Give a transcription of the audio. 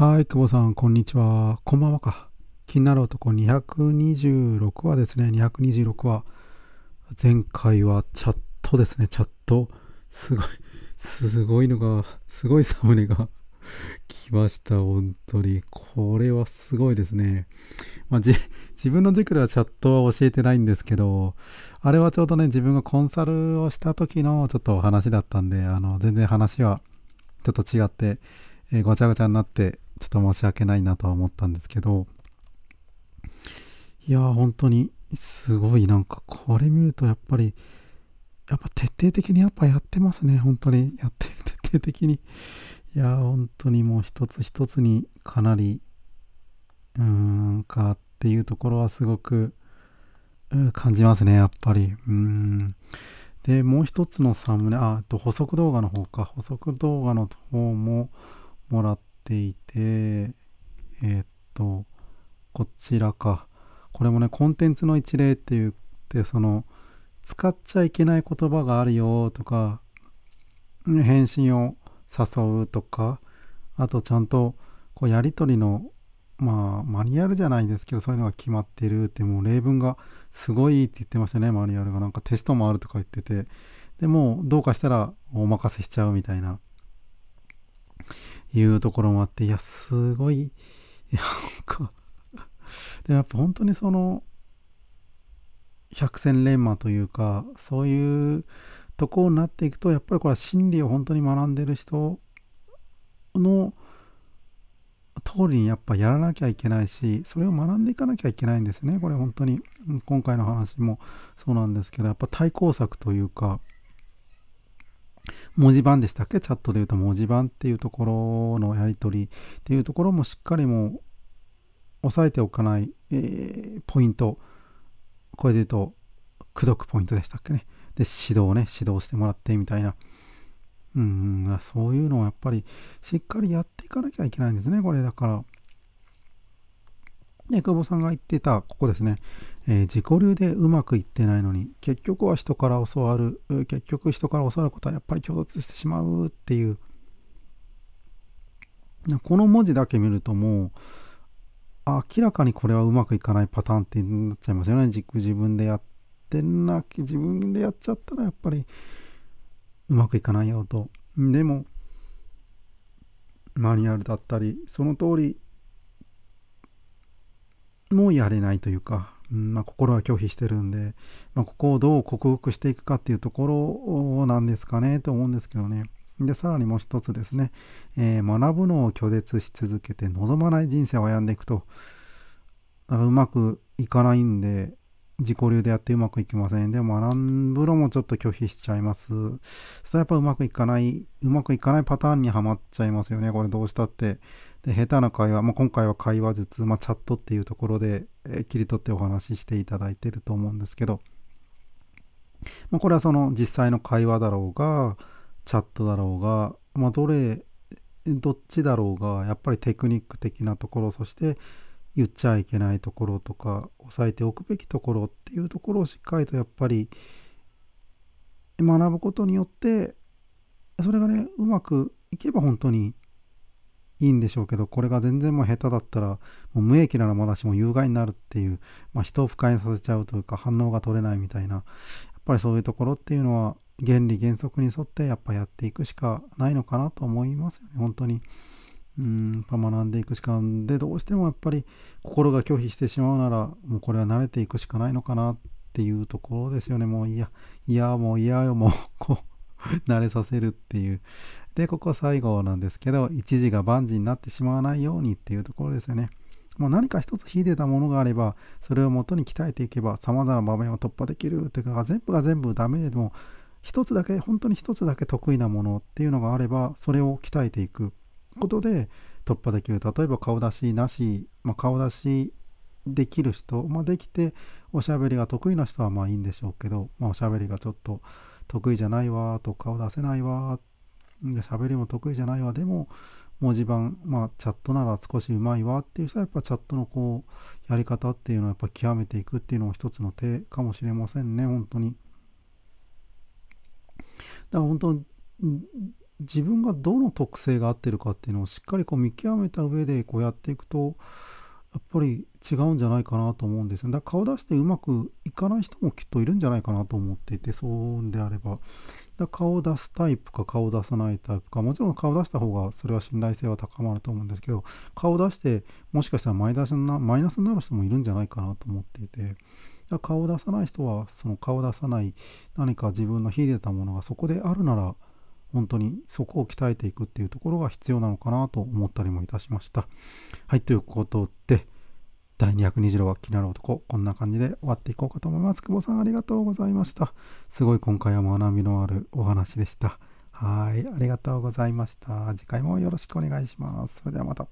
はい、久保さん、こんにちは。こんばんはか。気になる男226話ですね。226話。前回はチャットですね、チャット。すごい、すごいのが、すごいサムネが 来ました、本当に。これはすごいですね。まあ、自分の塾ではチャットは教えてないんですけど、あれはちょうどね、自分がコンサルをした時のちょっとお話だったんで、あの、全然話はちょっと違って、えー、ごちゃごちゃになってちょっと申し訳ないなとは思ったんですけど、いやー本当にすごいなんかこれ見るとやっぱり、やっぱ徹底的にやっぱやってますね、本当に。やって、徹底的に。いやー本当にもう一つ一つにかなり、うーんかっていうところはすごく、感じますね、やっぱり。うん。で、もう一つのサムネ、あ、と補足動画の方か。補足動画の方ももらっていて、えー、っと、こちらか。これもね、コンテンツの一例って言って、その、使っちゃいけない言葉があるよとか、返信を誘うとか、あとちゃんと、こう、やり取りの、まあ、マニュアルじゃないですけど、そういうのが決まってるって、もう例文がすごいって言ってましたね、マニュアルが。なんかテストもあるとか言ってて、でも、どうかしたらお任せしちゃうみたいな。いうところもあって、いや、すごい、なんかでもやっぱ本当にその、百戦錬磨というか、そういうとこになっていくと、やっぱりこれは真理を本当に学んでる人の通りにやっぱやらなきゃいけないし、それを学んでいかなきゃいけないんですね。これ本当に、今回の話もそうなんですけど、やっぱ対抗策というか、文字盤でしたっけチャットで言うと文字盤っていうところのやり取りっていうところもしっかりも押さえておかない、えー、ポイント。これで言うと、口説くポイントでしたっけね。で、指導ね、指導してもらってみたいな。うん、そういうのをやっぱりしっかりやっていかなきゃいけないんですね、これ。だから、で、久保さんが言ってた、ここですね、えー、自己流でうまくいってないのに、結局は人から教わる、結局人から教わることはやっぱり共通してしまうっていう、この文字だけ見るともう、明らかにこれはうまくいかないパターンってなっちゃいますよね。自分でやってんなき、自分でやっちゃったらやっぱりうまくいかないよと。でも、マニュアルだったり、その通りもやれないというか、うんまあ、心は拒否してるんで、まあ、ここをどう克服していくかっていうところなんですかねと思うんですけどね。で、さらにもう一つですね、えー、学ぶのを拒絶し続けて望まない人生を歩んでいくと、うまくいかないんで、自己流でやってうまくいきません。でも、学ぶのもちょっと拒否しちゃいます。そしたらやっぱうまくいかない、うまくいかないパターンにはまっちゃいますよね。これどうしたって。で下手な会話、まあ、今回は会話術、まあ、チャットっていうところで、え切り取ってお話ししていただいてると思うんですけど、まあ、これはその実際の会話だろうがチャットだろうが、まあ、どれどっちだろうがやっぱりテクニック的なところそして言っちゃいけないところとか押さえておくべきところっていうところをしっかりとやっぱり学ぶことによってそれがねうまくいけば本当にいいんでしょうけど、これが全然もう下手だったら、もう無益ならまだしも有害になるっていう、まあ、人を不快にさせちゃうというか、反応が取れないみたいな、やっぱりそういうところっていうのは、原理原則に沿ってやっぱやっていくしかないのかなと思いますよね、本当に。うん、やっぱ学んでいくしかんで、どうしてもやっぱり心が拒否してしまうなら、もうこれは慣れていくしかないのかなっていうところですよね、もういや、いや、もういやよ、もう 慣れさせるっていう。で、ここ最後なんですけど、一時が万事になってしまわないようにっていうところですよね。もう何か一つ秀でたものがあれば、それを元に鍛えていけば、様々な場面を突破できるというか、全部が全部ダメでも、一つだけ、本当に一つだけ得意なものっていうのがあれば、それを鍛えていくことで突破できる。例えば顔出しなし、まあ、顔出しできる人、まあ、できておしゃべりが得意な人はまあいいんでしょうけど、まあ、おしゃべりがちょっと得意じゃないわとを出せないわ喋りも得意じゃないわでも文字盤、まあ、チャットなら少しうまいわっていう人はやっぱチャットのこうやり方っていうのはやっぱ極めていくっていうのも一つの手かもしれませんね本当にだから本当自分がどの特性が合ってるかっていうのをしっかりこう見極めた上でこうやっていくとやっぱり違うんじゃないかなと思うんですよだ顔出してうまくいかない人もきっといるんじゃないかなと思っていてそうであればだ顔を出すタイプか顔を出さないタイプかもちろん顔を出した方がそれは信頼性は高まると思うんですけど顔を出してもしかしたらマイナスなマイナスになる人もいるんじゃないかなと思っていてだ顔を出さない人はその顔を出さない何か自分の秀でたものがそこであるなら本当にそこを鍛えていくっていうところが必要なのかなと思ったりもいたしました。はい、ということで、第2 2 0話気になる男、こんな感じで終わっていこうかと思います。久保さんありがとうございました。すごい今回は学びのあるお話でした。はい、ありがとうございました。次回もよろしくお願いします。それではまた。